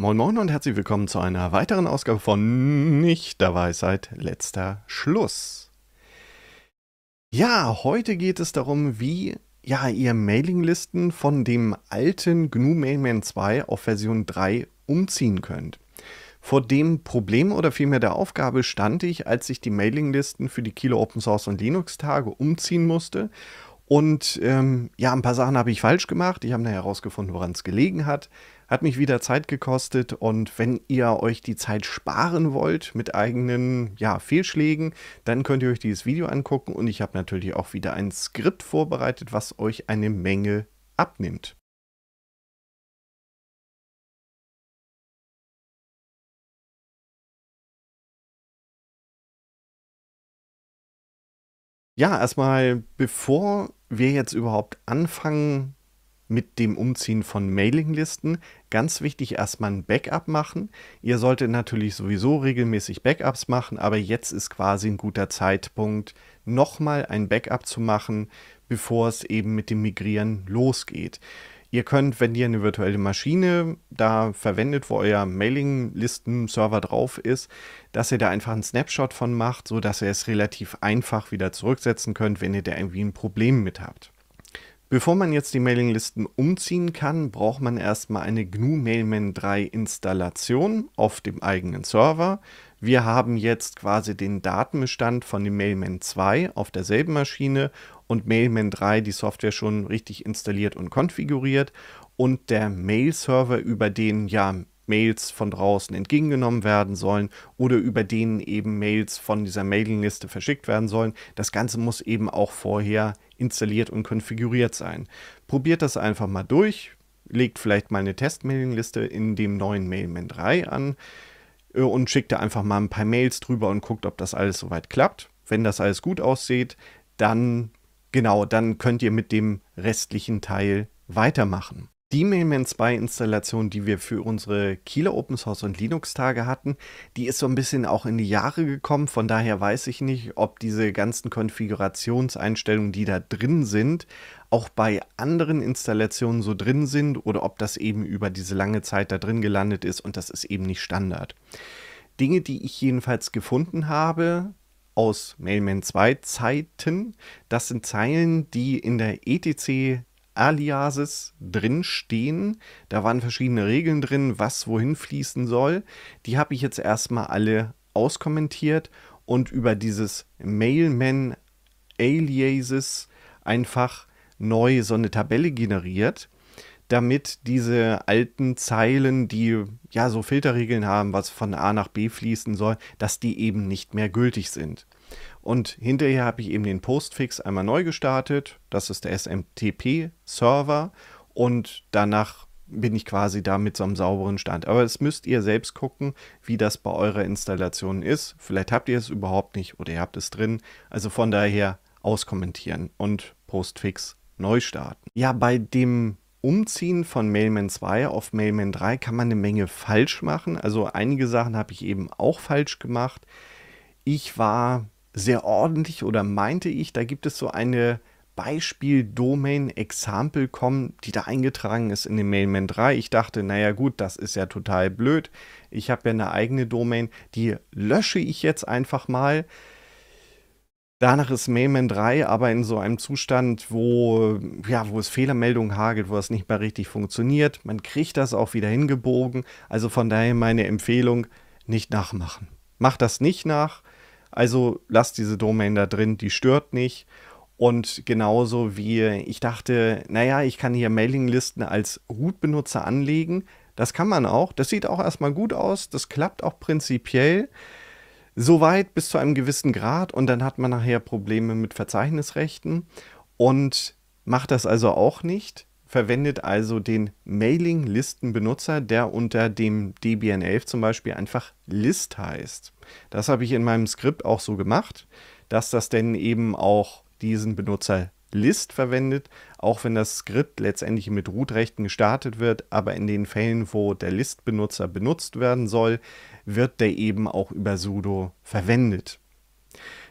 Moin Moin und herzlich willkommen zu einer weiteren Ausgabe von Nicht der Weisheit letzter Schluss. Ja, heute geht es darum, wie ja, ihr Mailinglisten von dem alten GNU Mailman 2 auf Version 3 umziehen könnt. Vor dem Problem oder vielmehr der Aufgabe stand ich, als ich die Mailinglisten für die Kilo Open Source und Linux Tage umziehen musste. Und ähm, ja, ein paar Sachen habe ich falsch gemacht. Ich habe herausgefunden, woran es gelegen hat. Hat mich wieder Zeit gekostet und wenn ihr euch die Zeit sparen wollt mit eigenen ja, Fehlschlägen, dann könnt ihr euch dieses Video angucken und ich habe natürlich auch wieder ein Skript vorbereitet, was euch eine Menge abnimmt. Ja, erstmal, bevor wir jetzt überhaupt anfangen, mit dem Umziehen von Mailinglisten. Ganz wichtig, erstmal ein Backup machen. Ihr solltet natürlich sowieso regelmäßig Backups machen, aber jetzt ist quasi ein guter Zeitpunkt, nochmal ein Backup zu machen, bevor es eben mit dem Migrieren losgeht. Ihr könnt, wenn ihr eine virtuelle Maschine da verwendet, wo euer Mailinglisten-Server drauf ist, dass ihr da einfach einen Snapshot von macht, sodass ihr es relativ einfach wieder zurücksetzen könnt, wenn ihr da irgendwie ein Problem mit habt. Bevor man jetzt die Mailinglisten umziehen kann, braucht man erstmal eine GNU Mailman 3 Installation auf dem eigenen Server. Wir haben jetzt quasi den Datenbestand von dem Mailman 2 auf derselben Maschine und Mailman 3 die Software schon richtig installiert und konfiguriert und der Mail-Server, über den ja Mails von draußen entgegengenommen werden sollen oder über denen eben Mails von dieser Mailingliste verschickt werden sollen. Das Ganze muss eben auch vorher installiert und konfiguriert sein. Probiert das einfach mal durch, legt vielleicht mal eine Testmailingliste in dem neuen Mailman 3 an äh, und schickt da einfach mal ein paar Mails drüber und guckt, ob das alles soweit klappt. Wenn das alles gut aussieht, dann genau, dann könnt ihr mit dem restlichen Teil weitermachen. Die Mailman 2 Installation, die wir für unsere Kieler Open Source und Linux Tage hatten, die ist so ein bisschen auch in die Jahre gekommen. Von daher weiß ich nicht, ob diese ganzen Konfigurationseinstellungen, die da drin sind, auch bei anderen Installationen so drin sind oder ob das eben über diese lange Zeit da drin gelandet ist und das ist eben nicht Standard. Dinge, die ich jedenfalls gefunden habe, aus Mailman 2 Zeiten. Das sind Zeilen, die in der ETC Aliases drinstehen. Da waren verschiedene Regeln drin, was wohin fließen soll. Die habe ich jetzt erstmal alle auskommentiert und über dieses Mailman Aliases einfach neu so eine Tabelle generiert, damit diese alten Zeilen, die ja so Filterregeln haben, was von A nach B fließen soll, dass die eben nicht mehr gültig sind. Und hinterher habe ich eben den Postfix einmal neu gestartet. Das ist der SMTP-Server. Und danach bin ich quasi da mit so einem sauberen Stand. Aber das müsst ihr selbst gucken, wie das bei eurer Installation ist. Vielleicht habt ihr es überhaupt nicht oder ihr habt es drin. Also von daher auskommentieren und Postfix neu starten. Ja, bei dem Umziehen von Mailman 2 auf Mailman 3 kann man eine Menge falsch machen. Also einige Sachen habe ich eben auch falsch gemacht. Ich war sehr ordentlich oder meinte ich, da gibt es so eine Beispiel-Domain Example.com, die da eingetragen ist in den Mailman 3. Ich dachte, naja gut, das ist ja total blöd. Ich habe ja eine eigene Domain, die lösche ich jetzt einfach mal. Danach ist Mailman 3 aber in so einem Zustand, wo, ja, wo es Fehlermeldungen hagelt, wo es nicht mehr richtig funktioniert. Man kriegt das auch wieder hingebogen. Also von daher meine Empfehlung, nicht nachmachen. Mach das nicht nach also lasst diese Domain da drin, die stört nicht. Und genauso wie ich dachte, naja, ich kann hier Mailinglisten als Root-Benutzer anlegen. Das kann man auch. Das sieht auch erstmal gut aus. Das klappt auch prinzipiell. Soweit bis zu einem gewissen Grad. Und dann hat man nachher Probleme mit Verzeichnisrechten. Und macht das also auch nicht verwendet also den Mailing-Listen-Benutzer, der unter dem Debian11 zum Beispiel einfach List heißt. Das habe ich in meinem Skript auch so gemacht, dass das denn eben auch diesen Benutzer List verwendet, auch wenn das Skript letztendlich mit Root-Rechten gestartet wird, aber in den Fällen, wo der List-Benutzer benutzt werden soll, wird der eben auch über sudo verwendet.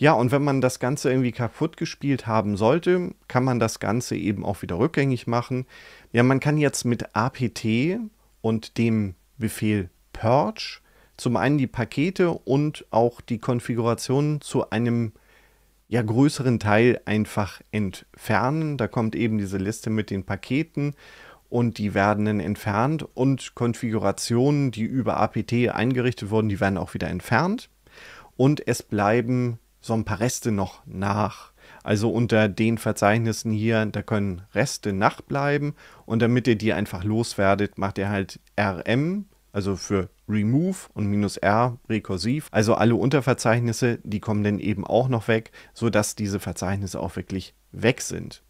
Ja, und wenn man das Ganze irgendwie kaputt gespielt haben sollte, kann man das Ganze eben auch wieder rückgängig machen. Ja, man kann jetzt mit apt und dem Befehl purge zum einen die Pakete und auch die Konfigurationen zu einem ja, größeren Teil einfach entfernen. Da kommt eben diese Liste mit den Paketen und die werden dann entfernt und Konfigurationen, die über apt eingerichtet wurden, die werden auch wieder entfernt und es bleiben so ein paar Reste noch nach. Also unter den Verzeichnissen hier, da können Reste nachbleiben und damit ihr die einfach loswerdet, macht ihr halt RM, also für Remove und minus R rekursiv. Also alle Unterverzeichnisse, die kommen dann eben auch noch weg, sodass diese Verzeichnisse auch wirklich weg sind.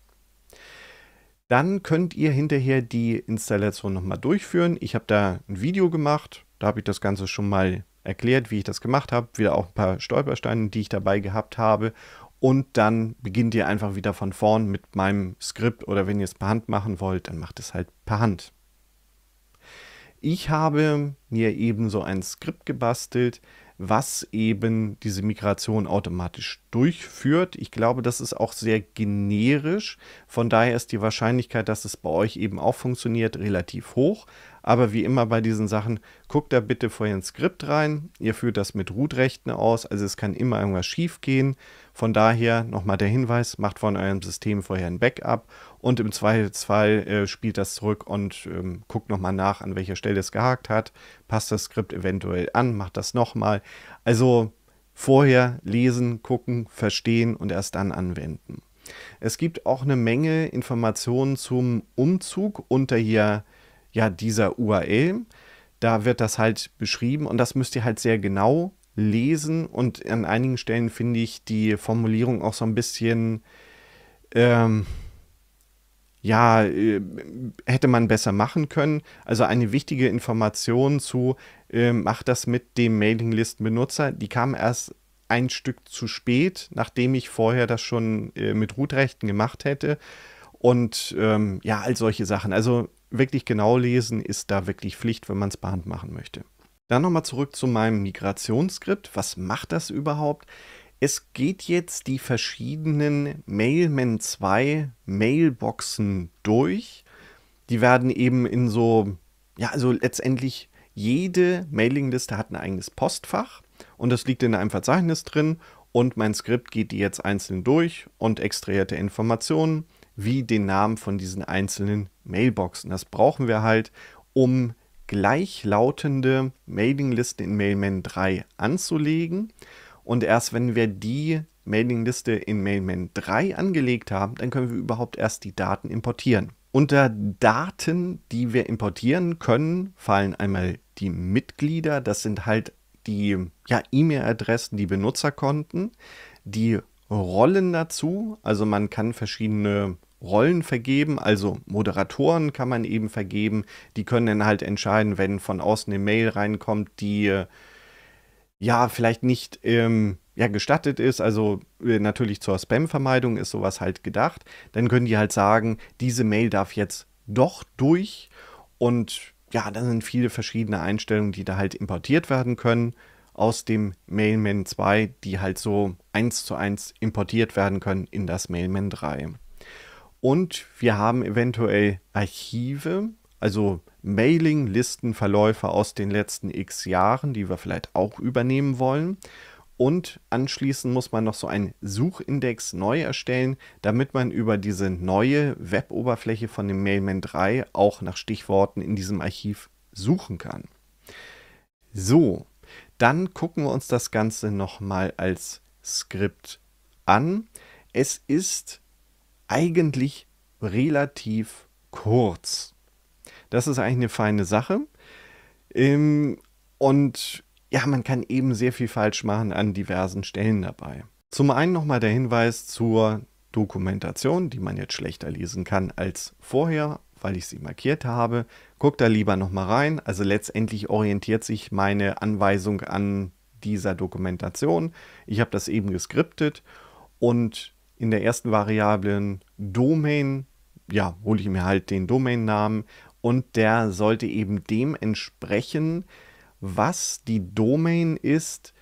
Dann könnt ihr hinterher die Installation nochmal durchführen. Ich habe da ein Video gemacht, da habe ich das Ganze schon mal erklärt, wie ich das gemacht habe, wieder auch ein paar Stolpersteine, die ich dabei gehabt habe. Und dann beginnt ihr einfach wieder von vorn mit meinem Skript oder wenn ihr es per Hand machen wollt, dann macht es halt per Hand. Ich habe mir eben so ein Skript gebastelt, was eben diese Migration automatisch durchführt. Ich glaube, das ist auch sehr generisch. Von daher ist die Wahrscheinlichkeit, dass es bei euch eben auch funktioniert, relativ hoch. Aber wie immer bei diesen Sachen, guckt da bitte vorher ins Skript rein. Ihr führt das mit Root-Rechten aus, also es kann immer irgendwas schief gehen. Von daher nochmal der Hinweis, macht von eurem System vorher ein Backup und im Zweifelsfall äh, spielt das zurück und ähm, guckt nochmal nach, an welcher Stelle es gehakt hat. Passt das Skript eventuell an, macht das nochmal. Also vorher lesen, gucken, verstehen und erst dann anwenden. Es gibt auch eine Menge Informationen zum Umzug unter hier ja, dieser URL. Da wird das halt beschrieben und das müsst ihr halt sehr genau lesen. Und an einigen Stellen finde ich die Formulierung auch so ein bisschen, ähm, ja, äh, hätte man besser machen können. Also eine wichtige Information zu, äh, macht das mit dem Mailinglisten-Benutzer, die kam erst ein Stück zu spät, nachdem ich vorher das schon äh, mit root gemacht hätte. Und ähm, ja, all solche Sachen. Also wirklich genau lesen ist da wirklich Pflicht, wenn man es per machen möchte. Dann nochmal zurück zu meinem Migrationsskript. Was macht das überhaupt? Es geht jetzt die verschiedenen Mailman 2 Mailboxen durch. Die werden eben in so, ja, also letztendlich jede Mailingliste hat ein eigenes Postfach und das liegt in einem Verzeichnis drin und mein Skript geht die jetzt einzeln durch und extrahierte Informationen wie den Namen von diesen einzelnen Mailboxen. Das brauchen wir halt, um gleichlautende Mailinglisten in Mailman 3 anzulegen. Und erst wenn wir die Mailingliste in Mailman 3 angelegt haben, dann können wir überhaupt erst die Daten importieren. Unter Daten, die wir importieren können, fallen einmal die Mitglieder, das sind halt die ja, E-Mail-Adressen, die Benutzerkonten, die Rollen dazu. Also man kann verschiedene Rollen vergeben, also Moderatoren kann man eben vergeben. Die können dann halt entscheiden, wenn von außen eine Mail reinkommt, die äh, ja vielleicht nicht ähm, ja, gestattet ist, also äh, natürlich zur Spam-Vermeidung ist sowas halt gedacht, dann können die halt sagen, diese Mail darf jetzt doch durch und ja, da sind viele verschiedene Einstellungen, die da halt importiert werden können aus dem Mailman 2, die halt so eins zu eins importiert werden können in das Mailman 3. Und wir haben eventuell Archive, also mailing Verläufe aus den letzten x Jahren, die wir vielleicht auch übernehmen wollen. Und anschließend muss man noch so einen Suchindex neu erstellen, damit man über diese neue Web-Oberfläche von dem Mailman 3 auch nach Stichworten in diesem Archiv suchen kann. So, dann gucken wir uns das Ganze nochmal als Skript an. Es ist eigentlich relativ kurz. Das ist eigentlich eine feine Sache. Ähm, und ja, man kann eben sehr viel falsch machen an diversen Stellen dabei. Zum einen nochmal der Hinweis zur Dokumentation, die man jetzt schlechter lesen kann als vorher weil ich sie markiert habe. Guck da lieber nochmal rein. Also letztendlich orientiert sich meine Anweisung an dieser Dokumentation. Ich habe das eben geskriptet und in der ersten Variablen Domain, ja, hole ich mir halt den Domainnamen und der sollte eben dem entsprechen, was die Domain ist,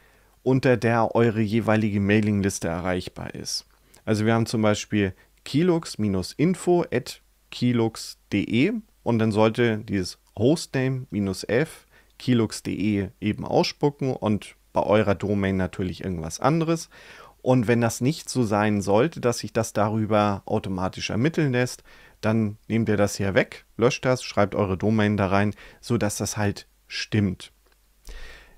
unter der eure jeweilige Mailingliste erreichbar ist. Also wir haben zum Beispiel kilux-info at kilux.de und dann sollte dieses Hostname-f kilux.de eben ausspucken und bei eurer Domain natürlich irgendwas anderes. Und wenn das nicht so sein sollte, dass sich das darüber automatisch ermitteln lässt, dann nehmt ihr das hier weg, löscht das, schreibt eure Domain da rein, sodass das halt stimmt.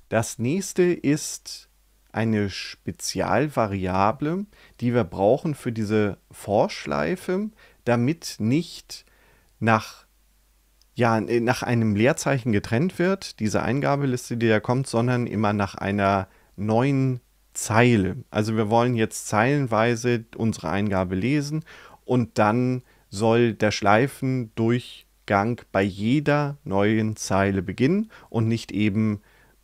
Das nächste ist eine Spezialvariable, die wir brauchen für diese Vorschleife, damit nicht nach, ja, nach einem Leerzeichen getrennt wird, diese Eingabeliste, die da kommt, sondern immer nach einer neuen Zeile. Also wir wollen jetzt zeilenweise unsere Eingabe lesen und dann soll der Schleifendurchgang bei jeder neuen Zeile beginnen und nicht eben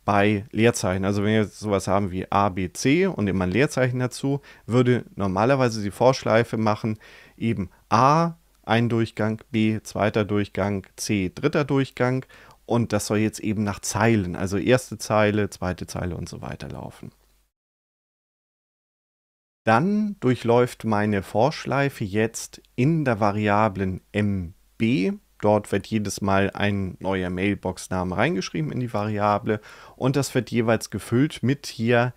bei Leerzeichen. Also wenn wir jetzt sowas haben wie A, B, C und immer ein Leerzeichen dazu, würde normalerweise die Vorschleife machen, eben A, ein Durchgang, B, zweiter Durchgang, C, dritter Durchgang und das soll jetzt eben nach Zeilen, also erste Zeile, zweite Zeile und so weiter laufen. Dann durchläuft meine Vorschleife jetzt in der Variablen mb Dort wird jedes Mal ein neuer Mailbox-Name reingeschrieben in die Variable und das wird jeweils gefüllt mit hier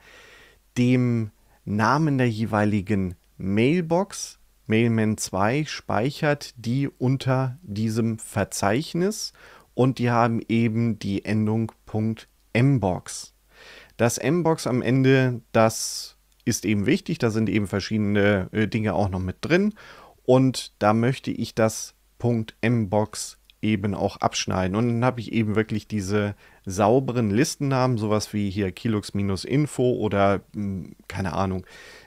dem Namen der jeweiligen Mailbox. Mailman 2 speichert die unter diesem Verzeichnis und die haben eben die Endung .mbox. Das mbox am Ende, das ist eben wichtig, da sind eben verschiedene äh, Dinge auch noch mit drin und da möchte ich das .mbox eben auch abschneiden. Und dann habe ich eben wirklich diese sauberen Listennamen, sowas wie hier Kilux-Info oder hm, keine Ahnung,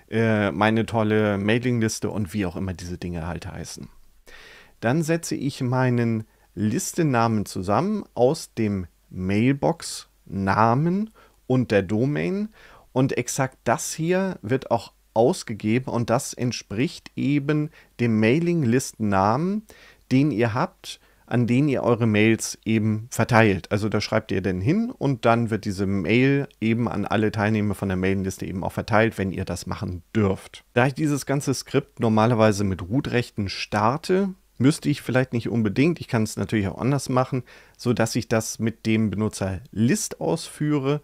äh, meine tolle Mailingliste und wie auch immer diese Dinge halt heißen. Dann setze ich meinen Listennamen zusammen aus dem Mailbox-Namen und der Domain. Und exakt das hier wird auch ausgegeben und das entspricht eben dem Mailing-Listennamen, namen den ihr habt, an den ihr eure Mails eben verteilt. Also da schreibt ihr denn hin und dann wird diese Mail eben an alle Teilnehmer von der Mailingliste eben auch verteilt, wenn ihr das machen dürft. Da ich dieses ganze Skript normalerweise mit Root-Rechten starte, müsste ich vielleicht nicht unbedingt, ich kann es natürlich auch anders machen, sodass ich das mit dem Benutzer List ausführe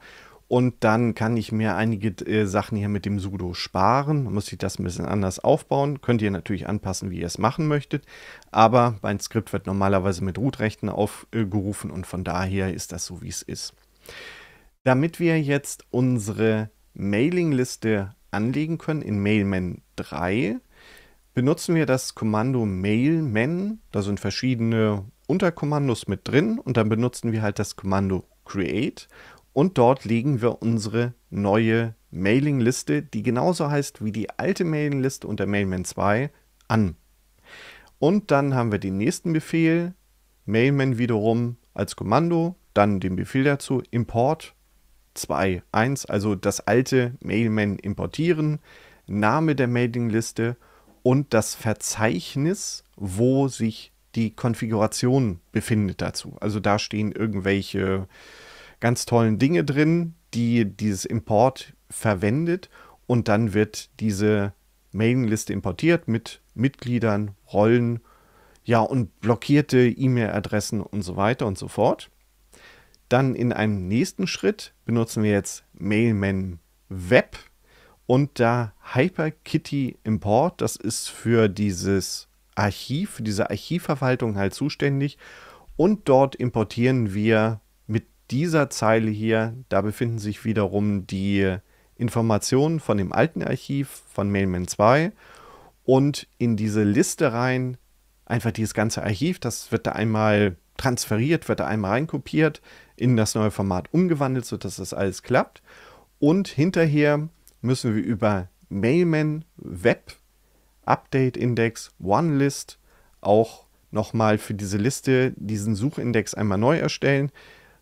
und dann kann ich mir einige äh, Sachen hier mit dem Sudo sparen. muss ich das ein bisschen anders aufbauen. Könnt ihr natürlich anpassen, wie ihr es machen möchtet. Aber mein Skript wird normalerweise mit Root-Rechten aufgerufen und von daher ist das so, wie es ist. Damit wir jetzt unsere Mailingliste anlegen können in Mailman 3, benutzen wir das Kommando Mailman. Da sind verschiedene Unterkommandos mit drin und dann benutzen wir halt das Kommando create und dort legen wir unsere neue Mailingliste, die genauso heißt wie die alte Mailingliste unter Mailman 2, an. Und dann haben wir den nächsten Befehl, Mailman wiederum als Kommando, dann den Befehl dazu, import 2, 1, also das alte Mailman importieren, Name der Mailingliste und das Verzeichnis, wo sich die Konfiguration befindet dazu. Also da stehen irgendwelche ganz tollen Dinge drin, die dieses Import verwendet und dann wird diese Mailingliste importiert mit Mitgliedern, Rollen, ja und blockierte E-Mail-Adressen und so weiter und so fort. Dann in einem nächsten Schritt benutzen wir jetzt Mailman Web und da Hyperkitty Import, das ist für dieses Archiv, für diese Archivverwaltung halt zuständig und dort importieren wir dieser Zeile hier, da befinden sich wiederum die Informationen von dem alten Archiv von Mailman 2 und in diese Liste rein einfach dieses ganze Archiv, das wird da einmal transferiert, wird da einmal reinkopiert, in das neue Format umgewandelt, sodass das alles klappt. Und hinterher müssen wir über Mailman Web Update Index One List auch nochmal für diese Liste diesen Suchindex einmal neu erstellen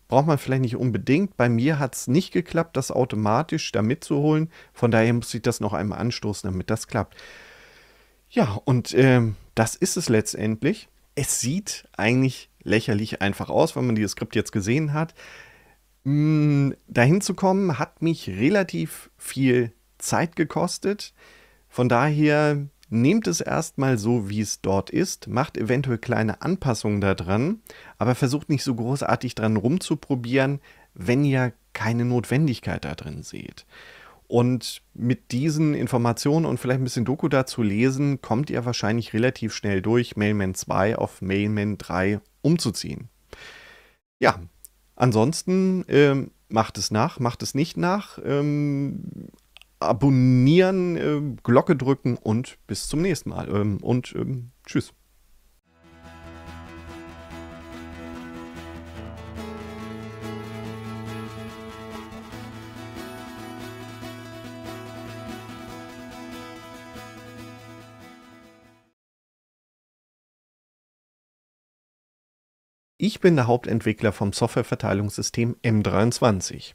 braucht man vielleicht nicht unbedingt. Bei mir hat es nicht geklappt, das automatisch da mitzuholen. Von daher muss ich das noch einmal anstoßen, damit das klappt. Ja, und ähm, das ist es letztendlich. Es sieht eigentlich lächerlich einfach aus, wenn man dieses Skript jetzt gesehen hat. Hm, dahin zu kommen, hat mich relativ viel Zeit gekostet. Von daher Nehmt es erstmal so, wie es dort ist, macht eventuell kleine Anpassungen daran, aber versucht nicht so großartig dran rumzuprobieren, wenn ihr keine Notwendigkeit da drin seht. Und mit diesen Informationen und vielleicht ein bisschen Doku dazu lesen, kommt ihr wahrscheinlich relativ schnell durch, Mailman 2 auf Mailman 3 umzuziehen. Ja, ansonsten ähm, macht es nach, macht es nicht nach. Ähm, abonnieren, äh, Glocke drücken und bis zum nächsten Mal. Ähm, und ähm, tschüss. Ich bin der Hauptentwickler vom Softwareverteilungssystem M23.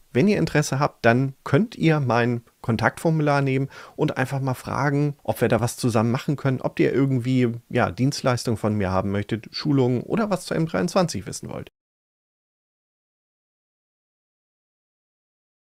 wenn ihr Interesse habt, dann könnt ihr mein Kontaktformular nehmen und einfach mal fragen, ob wir da was zusammen machen können, ob ihr irgendwie ja, Dienstleistungen von mir haben möchtet, Schulungen oder was zur M23 wissen wollt.